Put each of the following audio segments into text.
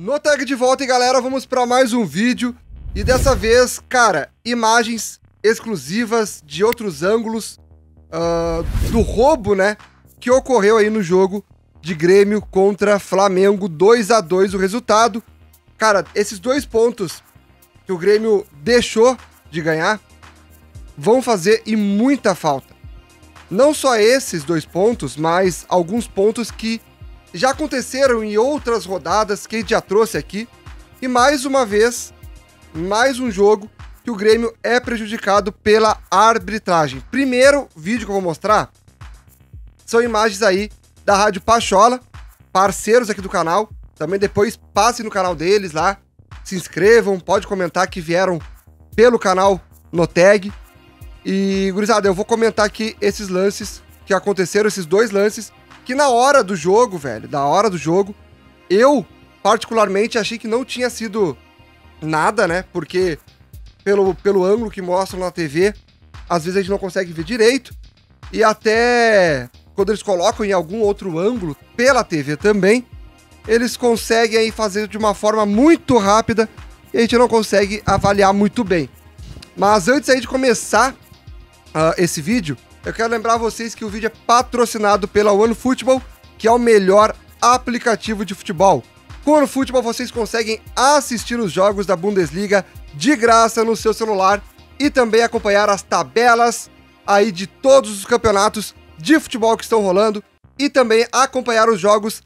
No Tag de volta, e galera, vamos para mais um vídeo. E dessa vez, cara, imagens exclusivas de outros ângulos uh, do roubo, né? Que ocorreu aí no jogo de Grêmio contra Flamengo, 2 a 2 o resultado. Cara, esses dois pontos que o Grêmio deixou de ganhar vão fazer e muita falta. Não só esses dois pontos, mas alguns pontos que já aconteceram em outras rodadas que a gente já trouxe aqui. E mais uma vez, mais um jogo que o Grêmio é prejudicado pela arbitragem. Primeiro vídeo que eu vou mostrar são imagens aí da Rádio Pachola, parceiros aqui do canal. Também depois passem no canal deles lá, se inscrevam, pode comentar que vieram pelo canal no tag. E, gurizada, eu vou comentar aqui esses lances que aconteceram, esses dois lances, que na hora do jogo, velho, da hora do jogo, eu particularmente achei que não tinha sido nada, né? Porque pelo, pelo ângulo que mostram na TV, às vezes a gente não consegue ver direito. E até quando eles colocam em algum outro ângulo pela TV também, eles conseguem aí fazer de uma forma muito rápida e a gente não consegue avaliar muito bem. Mas antes aí de começar uh, esse vídeo, eu quero lembrar vocês que o vídeo é patrocinado pela OneFootball, que é o melhor aplicativo de futebol. Com o OneFootball vocês conseguem assistir os jogos da Bundesliga de graça no seu celular e também acompanhar as tabelas aí de todos os campeonatos de futebol que estão rolando e também acompanhar os jogos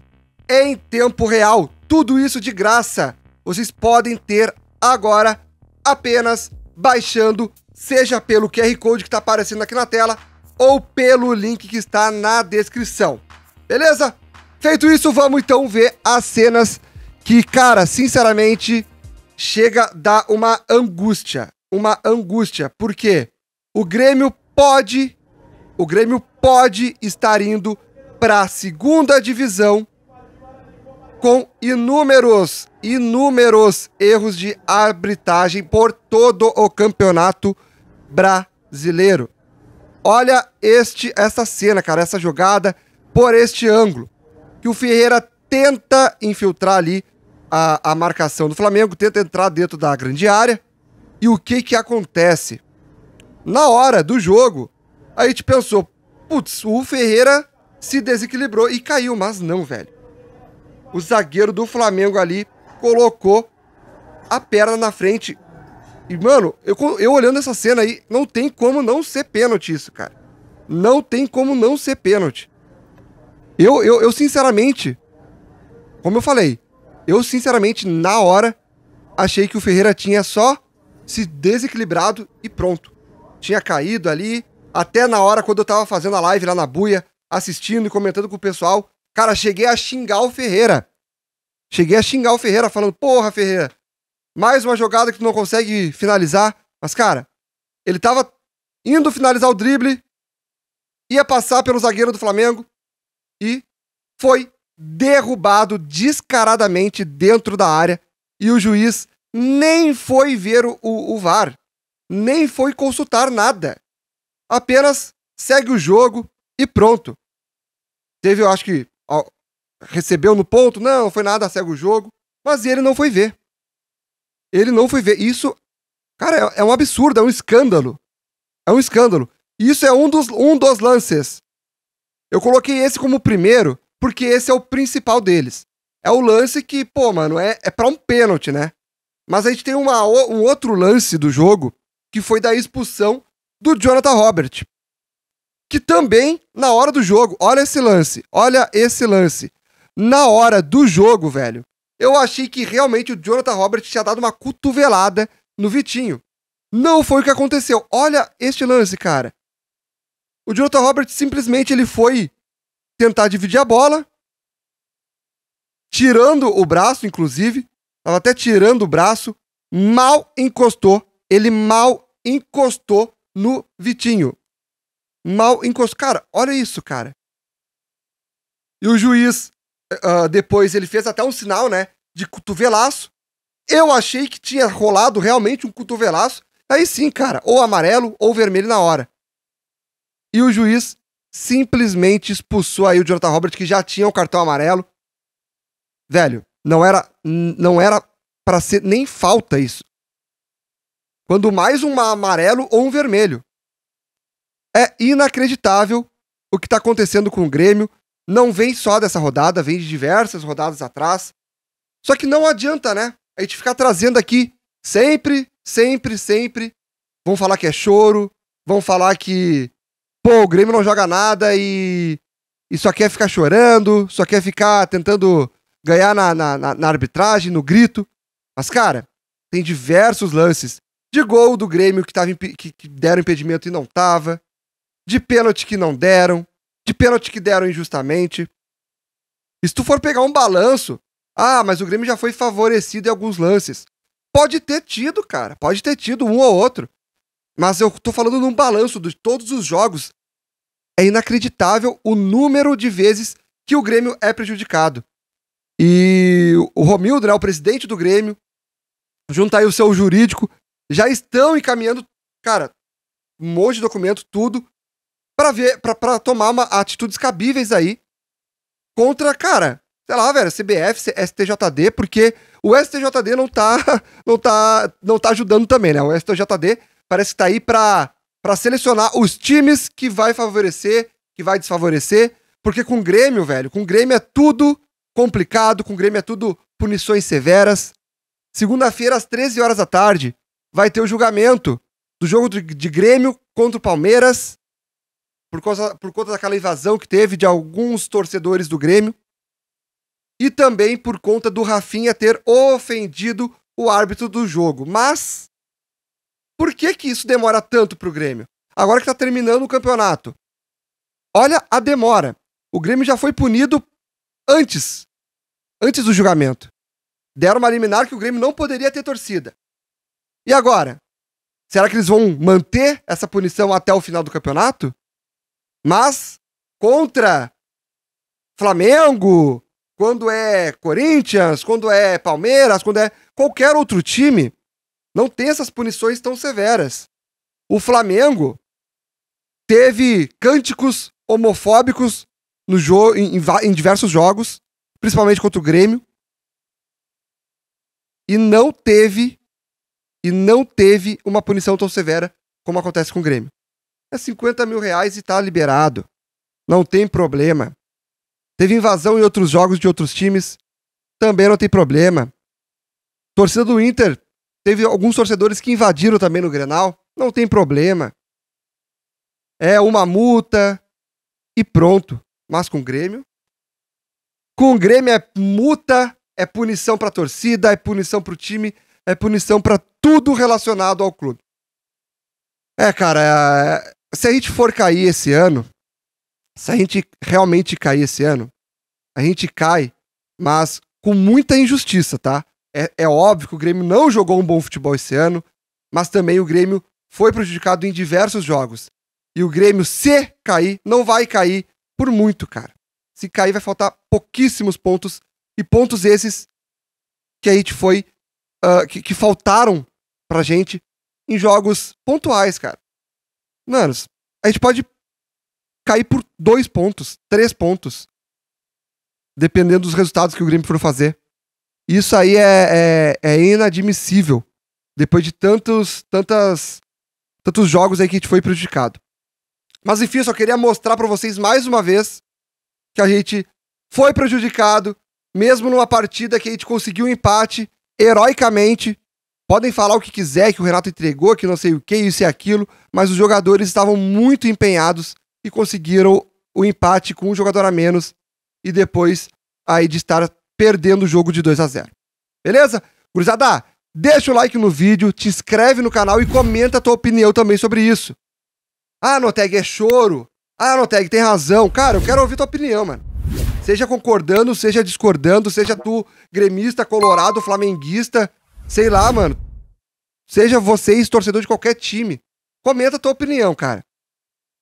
em tempo real. Tudo isso de graça. Vocês podem ter agora apenas baixando, seja pelo QR Code que está aparecendo aqui na tela ou pelo link que está na descrição. Beleza? Feito isso, vamos então ver as cenas que, cara, sinceramente, chega a dar uma angústia. Uma angústia, porque o Grêmio pode, o Grêmio pode estar indo para a segunda divisão com inúmeros, inúmeros erros de arbitragem por todo o campeonato brasileiro. Olha este, essa cena, cara, essa jogada por este ângulo. Que o Ferreira tenta infiltrar ali a, a marcação do Flamengo, tenta entrar dentro da grande área. E o que que acontece? Na hora do jogo, a gente pensou, putz, o Ferreira se desequilibrou e caiu, mas não, velho. O zagueiro do Flamengo ali colocou a perna na frente e, mano, eu, eu olhando essa cena aí, não tem como não ser pênalti isso, cara. Não tem como não ser pênalti. Eu, eu, eu, sinceramente, como eu falei, eu sinceramente, na hora, achei que o Ferreira tinha só se desequilibrado e pronto. Tinha caído ali, até na hora quando eu tava fazendo a live lá na buia, assistindo e comentando com o pessoal, cara, cheguei a xingar o Ferreira. Cheguei a xingar o Ferreira, falando, porra, Ferreira, mais uma jogada que tu não consegue finalizar. Mas, cara, ele tava indo finalizar o drible, ia passar pelo zagueiro do Flamengo e foi derrubado descaradamente dentro da área. E o juiz nem foi ver o, o, o VAR, nem foi consultar nada. Apenas segue o jogo e pronto. Teve, eu acho que. Ó, recebeu no ponto, não, não foi nada, segue o jogo. Mas ele não foi ver. Ele não foi ver. Isso, cara, é, é um absurdo, é um escândalo. É um escândalo. Isso é um dos, um dos lances. Eu coloquei esse como primeiro, porque esse é o principal deles. É o lance que, pô, mano, é, é pra um pênalti, né? Mas a gente tem uma, um outro lance do jogo, que foi da expulsão do Jonathan Robert. Que também, na hora do jogo, olha esse lance, olha esse lance. Na hora do jogo, velho, eu achei que realmente o Jonathan Roberts tinha dado uma cotovelada no Vitinho. Não foi o que aconteceu. Olha este lance, cara. O Jonathan Roberts simplesmente ele foi tentar dividir a bola, tirando o braço, inclusive, estava até tirando o braço, mal encostou, ele mal encostou no Vitinho. Mal encostou. Cara, olha isso, cara. E o juiz Uh, depois ele fez até um sinal, né? De cotovelaço. Eu achei que tinha rolado realmente um cotovelaço. Aí sim, cara, ou amarelo ou vermelho na hora. E o juiz simplesmente expulsou aí o Jonathan Roberts que já tinha o cartão amarelo. Velho, não era não era para ser nem falta isso. Quando mais um amarelo ou um vermelho. É inacreditável o que tá acontecendo com o Grêmio. Não vem só dessa rodada, vem de diversas rodadas atrás. Só que não adianta, né? A gente ficar trazendo aqui sempre, sempre, sempre. Vão falar que é choro, vão falar que, pô, o Grêmio não joga nada e, e só quer ficar chorando, só quer ficar tentando ganhar na, na, na arbitragem, no grito. Mas, cara, tem diversos lances de gol do Grêmio que, tava, que, que deram impedimento e não tava, de pênalti que não deram, de pênalti que deram injustamente. E se tu for pegar um balanço, ah, mas o Grêmio já foi favorecido em alguns lances. Pode ter tido, cara. Pode ter tido um ou outro. Mas eu tô falando num balanço de todos os jogos. É inacreditável o número de vezes que o Grêmio é prejudicado. E o Romildo, né, o presidente do Grêmio, junto aí o seu jurídico, já estão encaminhando, cara, um monte de documento, tudo, para ver para tomar uma, atitudes cabíveis aí contra, cara, sei lá, velho, CBF, STJD, porque o STJD não tá não tá não tá ajudando também, né? O STJD parece que tá aí para para selecionar os times que vai favorecer, que vai desfavorecer, porque com o Grêmio, velho, com o Grêmio é tudo complicado, com o Grêmio é tudo punições severas. Segunda-feira às 13 horas da tarde vai ter o julgamento do jogo de Grêmio contra o Palmeiras por, causa, por conta daquela invasão que teve de alguns torcedores do Grêmio e também por conta do Rafinha ter ofendido o árbitro do jogo. Mas por que que isso demora tanto pro Grêmio? Agora que tá terminando o campeonato. Olha a demora. O Grêmio já foi punido antes, antes do julgamento. Deram uma liminar que o Grêmio não poderia ter torcida. E agora? Será que eles vão manter essa punição até o final do campeonato? Mas contra Flamengo, quando é Corinthians, quando é Palmeiras, quando é qualquer outro time, não tem essas punições tão severas. O Flamengo teve cânticos homofóbicos no jogo, em, em diversos jogos, principalmente contra o Grêmio, e não teve e não teve uma punição tão severa como acontece com o Grêmio é 50 mil reais e está liberado. Não tem problema. Teve invasão em outros jogos de outros times, também não tem problema. Torcida do Inter, teve alguns torcedores que invadiram também no Grenal, não tem problema. É uma multa e pronto. Mas com o Grêmio? Com o Grêmio é multa, é punição para a torcida, é punição para o time, é punição para tudo relacionado ao clube. É, cara, é, se a gente for cair esse ano, se a gente realmente cair esse ano, a gente cai, mas com muita injustiça, tá? É, é, óbvio que o Grêmio não jogou um bom futebol esse ano, mas também o Grêmio foi prejudicado em diversos jogos. E o Grêmio, se cair, não vai cair por muito, cara. Se cair, vai faltar pouquíssimos pontos, e pontos esses que a gente foi. Uh, que, que faltaram pra gente em jogos pontuais, cara. Mano, a gente pode cair por dois pontos, três pontos. Dependendo dos resultados que o Grêmio for fazer. Isso aí é, é, é inadmissível. Depois de tantos, tantas, tantos jogos aí que a gente foi prejudicado. Mas enfim, eu só queria mostrar para vocês mais uma vez que a gente foi prejudicado, mesmo numa partida que a gente conseguiu um empate heroicamente, Podem falar o que quiser, que o Renato entregou, que não sei o que, isso e aquilo, mas os jogadores estavam muito empenhados e conseguiram o empate com um jogador a menos e depois aí de estar perdendo o jogo de 2 a 0 Beleza? Gurizada, deixa o like no vídeo, te inscreve no canal e comenta a tua opinião também sobre isso. Ah, Noteg é choro. Ah, Noteg tem razão. Cara, eu quero ouvir tua opinião, mano. Seja concordando, seja discordando, seja tu gremista, colorado, flamenguista, Sei lá, mano. Seja vocês torcedor de qualquer time. Comenta a tua opinião, cara.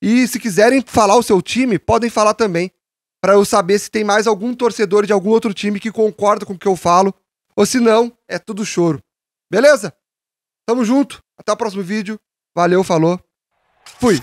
E se quiserem falar o seu time, podem falar também. para eu saber se tem mais algum torcedor de algum outro time que concorda com o que eu falo. Ou se não, é tudo choro. Beleza? Tamo junto. Até o próximo vídeo. Valeu, falou. Fui.